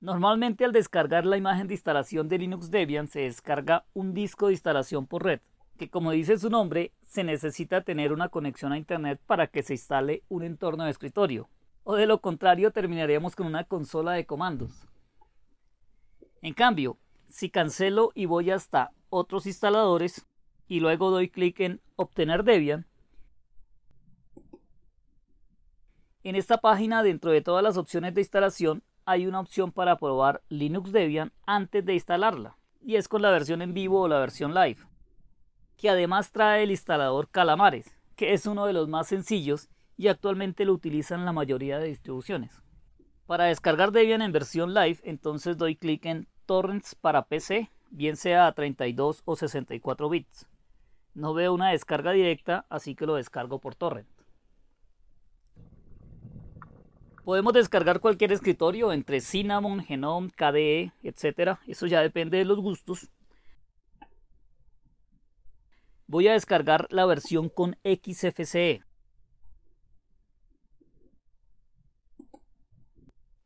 Normalmente al descargar la imagen de instalación de Linux Debian se descarga un disco de instalación por red, que como dice su nombre, se necesita tener una conexión a Internet para que se instale un entorno de escritorio, o de lo contrario terminaríamos con una consola de comandos. En cambio, si cancelo y voy hasta otros instaladores y luego doy clic en obtener Debian, en esta página dentro de todas las opciones de instalación hay una opción para probar Linux Debian antes de instalarla, y es con la versión en vivo o la versión live, que además trae el instalador Calamares, que es uno de los más sencillos y actualmente lo utilizan la mayoría de distribuciones. Para descargar Debian en versión live, entonces doy clic en Torrents para PC, bien sea a 32 o 64 bits. No veo una descarga directa, así que lo descargo por torrent. Podemos descargar cualquier escritorio entre Cinnamon, Genome, KDE, etc. Eso ya depende de los gustos. Voy a descargar la versión con XFCE.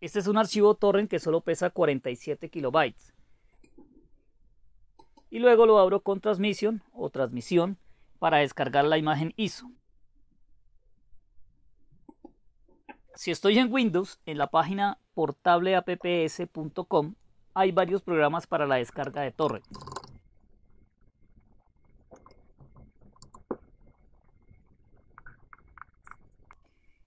Este es un archivo torrent que solo pesa 47 kilobytes. Y luego lo abro con transmisión o transmisión para descargar la imagen ISO. si estoy en Windows, en la página portableapps.com hay varios programas para la descarga de Torre.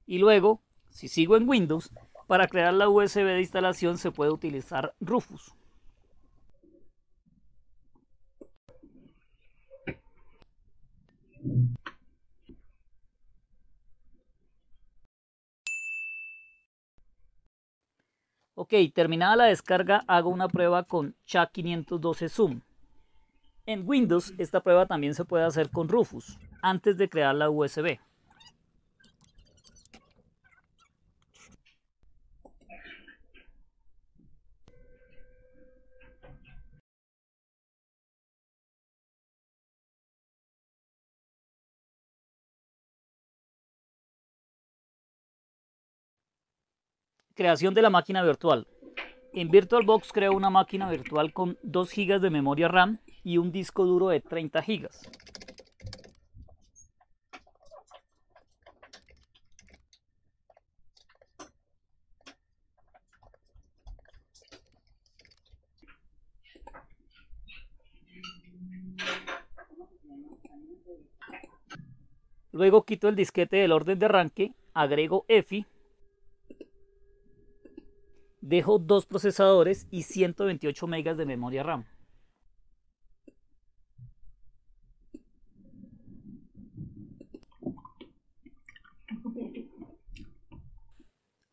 Y luego, si sigo en Windows, para crear la USB de instalación se puede utilizar Rufus. Ok, terminada la descarga, hago una prueba con chat 512 Zoom. En Windows, esta prueba también se puede hacer con Rufus, antes de crear la USB. creación de la máquina virtual. En VirtualBox creo una máquina virtual con 2 GB de memoria RAM y un disco duro de 30 GB. Luego quito el disquete del orden de arranque, agrego EFI Dejo dos procesadores y 128 megas de memoria RAM.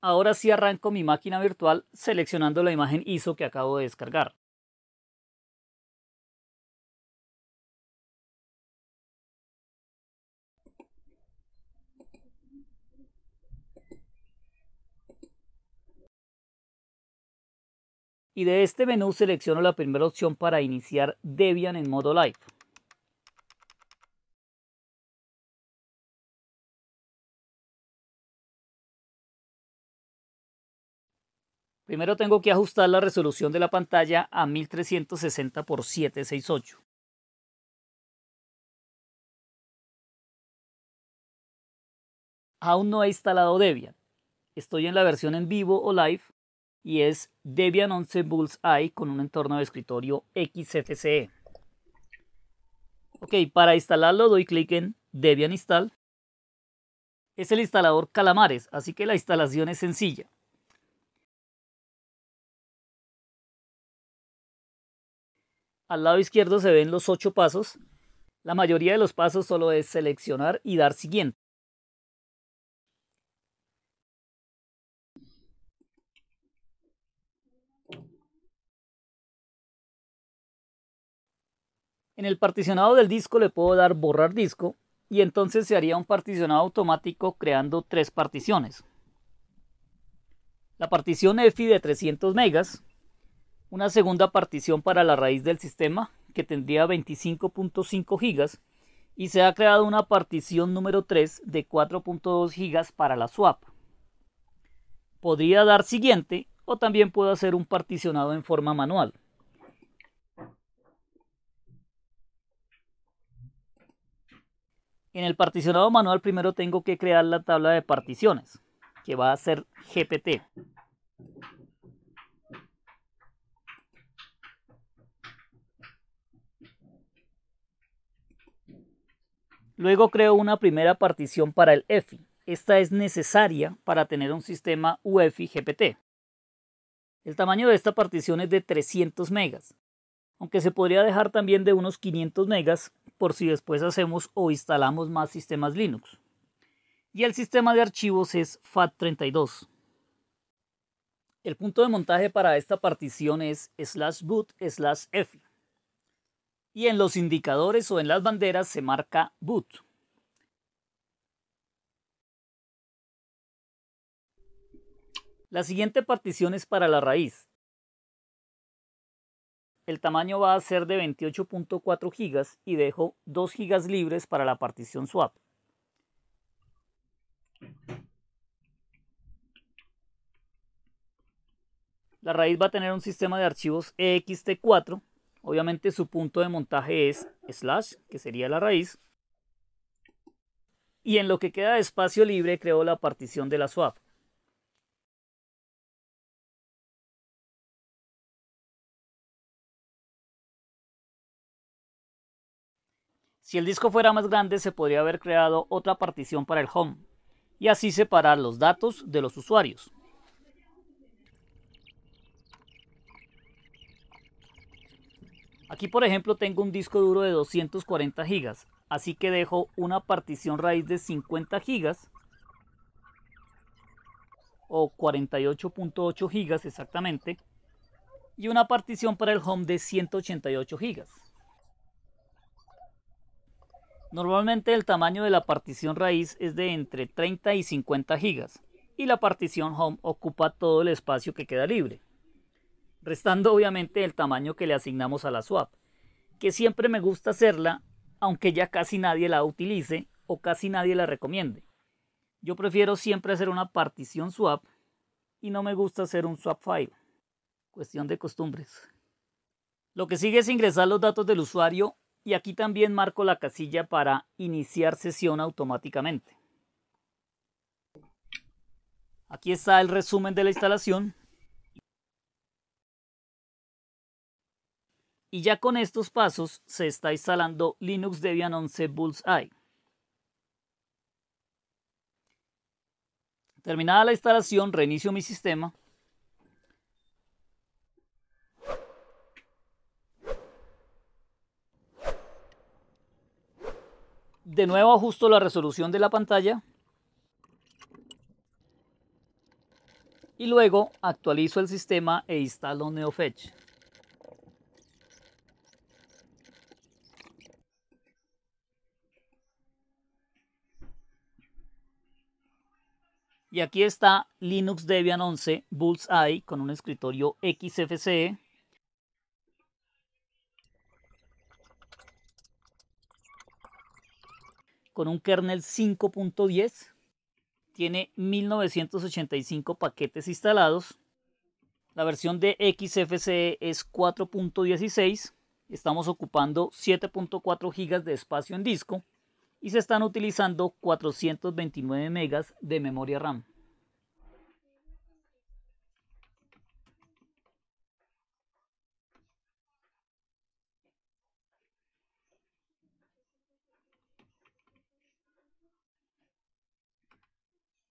Ahora sí arranco mi máquina virtual seleccionando la imagen ISO que acabo de descargar. y de este menú selecciono la primera opción para iniciar Debian en modo live. Primero tengo que ajustar la resolución de la pantalla a 1360 x 768. Aún no he instalado Debian. Estoy en la versión en vivo o live y es Debian 11 Bullseye con un entorno de escritorio XFCE. Ok, para instalarlo doy clic en Debian Install. Es el instalador Calamares, así que la instalación es sencilla. Al lado izquierdo se ven los ocho pasos. La mayoría de los pasos solo es seleccionar y dar siguiente. En el particionado del disco le puedo dar borrar disco y entonces se haría un particionado automático creando tres particiones. La partición EFI de 300 megas, una segunda partición para la raíz del sistema que tendría 25.5 gigas y se ha creado una partición número 3 de 4.2 gigas para la swap. Podría dar siguiente o también puedo hacer un particionado en forma manual. En el particionado manual primero tengo que crear la tabla de particiones, que va a ser GPT. Luego creo una primera partición para el EFI. Esta es necesaria para tener un sistema UEFI GPT. El tamaño de esta partición es de 300 megas aunque se podría dejar también de unos 500 megas por si después hacemos o instalamos más sistemas Linux. Y el sistema de archivos es FAT32. El punto de montaje para esta partición es slash boot slash f. Y en los indicadores o en las banderas se marca boot. La siguiente partición es para la raíz, el tamaño va a ser de 28.4 gigas y dejo 2 gigas libres para la partición swap. La raíz va a tener un sistema de archivos ext4. Obviamente su punto de montaje es slash, que sería la raíz. Y en lo que queda de espacio libre creo la partición de la swap. Si el disco fuera más grande se podría haber creado otra partición para el home y así separar los datos de los usuarios. Aquí por ejemplo tengo un disco duro de 240 GB, así que dejo una partición raíz de 50 GB o 48.8 GB exactamente y una partición para el home de 188 GB. Normalmente el tamaño de la partición raíz es de entre 30 y 50 gigas y la partición home ocupa todo el espacio que queda libre, restando obviamente el tamaño que le asignamos a la swap, que siempre me gusta hacerla aunque ya casi nadie la utilice o casi nadie la recomiende. Yo prefiero siempre hacer una partición swap y no me gusta hacer un swap file. Cuestión de costumbres. Lo que sigue es ingresar los datos del usuario y aquí también marco la casilla para iniciar sesión automáticamente. Aquí está el resumen de la instalación. Y ya con estos pasos se está instalando Linux Debian 11 Bullseye. Terminada la instalación, reinicio mi sistema de nuevo ajusto la resolución de la pantalla y luego actualizo el sistema e instalo NeoFetch. Y aquí está Linux Debian 11 Bullseye con un escritorio XFCE con un kernel 5.10. Tiene 1985 paquetes instalados. La versión de XFCE es 4.16. Estamos ocupando 7.4 GB de espacio en disco y se están utilizando 429 MB de memoria RAM.